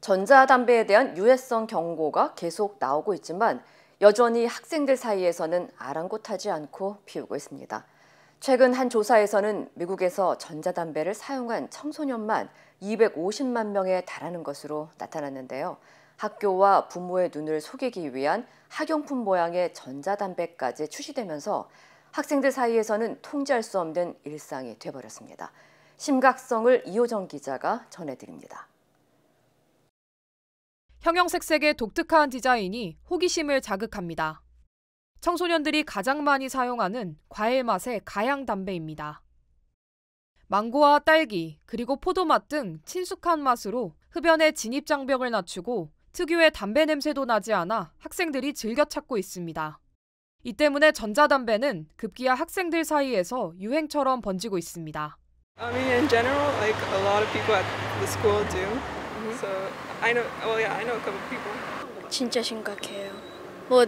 전자담배에 대한 유해성 경고가 계속 나오고 있지만 여전히 학생들 사이에서는 아랑곳하지 않고 피우고 있습니다. 최근 한 조사에서는 미국에서 전자담배를 사용한 청소년만 250만 명에 달하는 것으로 나타났는데요. 학교와 부모의 눈을 속이기 위한 학용품 모양의 전자담배까지 출시되면서 학생들 사이에서는 통제할 수 없는 일상이 돼버렸습니다. 심각성을 이호정 기자가 전해드립니다. 형형색색의 독특한 디자인이 호기심을 자극합니다. 청소년들이 가장 많이 사용하는 과일 맛의 가양 담배입니다. 망고와 딸기, 그리고 포도맛 등 친숙한 맛으로 흡연의 진입장벽을 낮추고 특유의 담배 냄새도 나지 않아 학생들이 즐겨 찾고 있습니다. 이 때문에 전자담배는 급기야 학생들 사이에서 유행처럼 번지고 있습니다. I mean, in general, like a lot of people at the school do. So I 진짜 심각해요. 뭐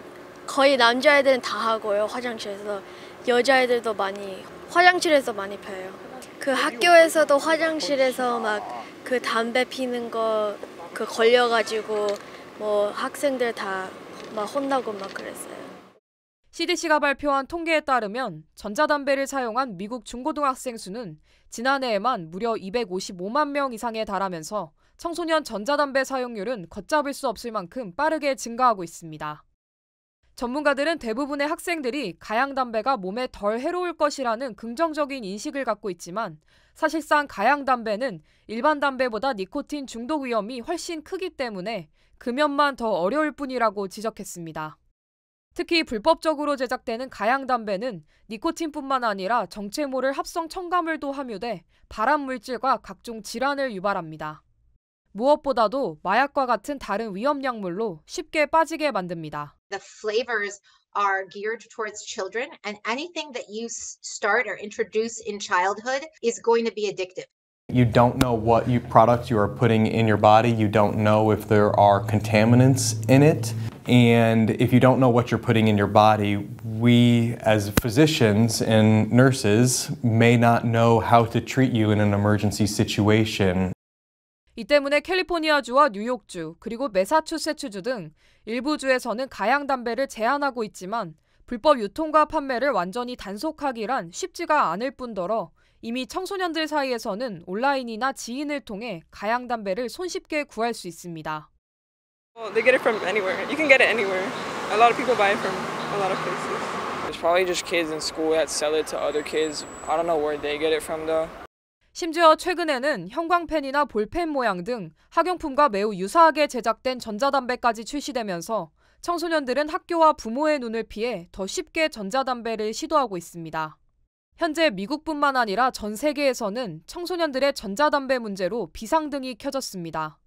거의 남자애들은 다 하고요 화장실에서 여자애들도 많이 화장실에서 많이 펴요. 그 학교에서도 화장실에서 막 그 담배 피는 거 그 걸려가지고 뭐 학생들 다 막 혼나고 막 그랬어요. CDC가 발표한 통계에 따르면 전자담배를 사용한 미국 중고등학생 수는 지난해에만 무려 255만 명 이상에 달하면서 청소년 전자담배 사용률은 걷잡을 수 없을 만큼 빠르게 증가하고 있습니다. 전문가들은 대부분의 학생들이 가양담배가 몸에 덜 해로울 것이라는 긍정적인 인식을 갖고 있지만 사실상 가양담배는 일반 담배보다 니코틴 중독 위험이 훨씬 크기 때문에 금연만 더 어려울 뿐이라고 지적했습니다. 특히 불법적으로 제작되는 가양담배는 니코틴뿐만 아니라 정체모를 합성 첨가물도 함유돼 발암 물질과 각종 질환을 유발합니다. 무엇보다도 마약과 같은 다른 위험 약물로 쉽게 빠지게 만듭니다. The flavors are geared towards children and anything that you start or introduce in childhood is going to be addictive. You don't know what you product you are putting in your body. You don't know if there are contaminants in it. And if you don't know what you're putting in your body, we as physicians and nurses may not know how to treat you in an emergency situation. 이 때문에 캘리포니아주와 뉴욕주 그리고 매사추세츠주 등 일부 주에서는 가양 담배를 제한하고 있지만 불법 유통과 판매를 완전히 단속하기란 쉽지가 않을 뿐더러 이미 청소년들 사이에서는 온라인이나 지인을 통해 가양 담배를 손쉽게 구할 수 있습니다. Well, they get it from anywhere. You can get it anywhere. A lot of people buy it from a lot of places. It's probably just kids in school that sell it to other kids. I don't know where they get it from though. 심지어 최근에는 형광펜이나 볼펜 모양 등 학용품과 매우 유사하게 제작된 전자담배까지 출시되면서 청소년들은 학교와 부모의 눈을 피해 더 쉽게 전자담배를 시도하고 있습니다. 현재 미국뿐만 아니라 전 세계에서는 청소년들의 전자담배 문제로 비상등이 켜졌습니다.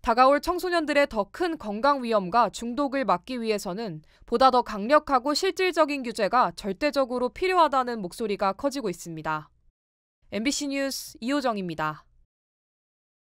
다가올 청소년들의 더 큰 건강 위험과 중독을 막기 위해서는 보다 더 강력하고 실질적인 규제가 절대적으로 필요하다는 목소리가 커지고 있습니다. MBC 뉴스 이호정입니다.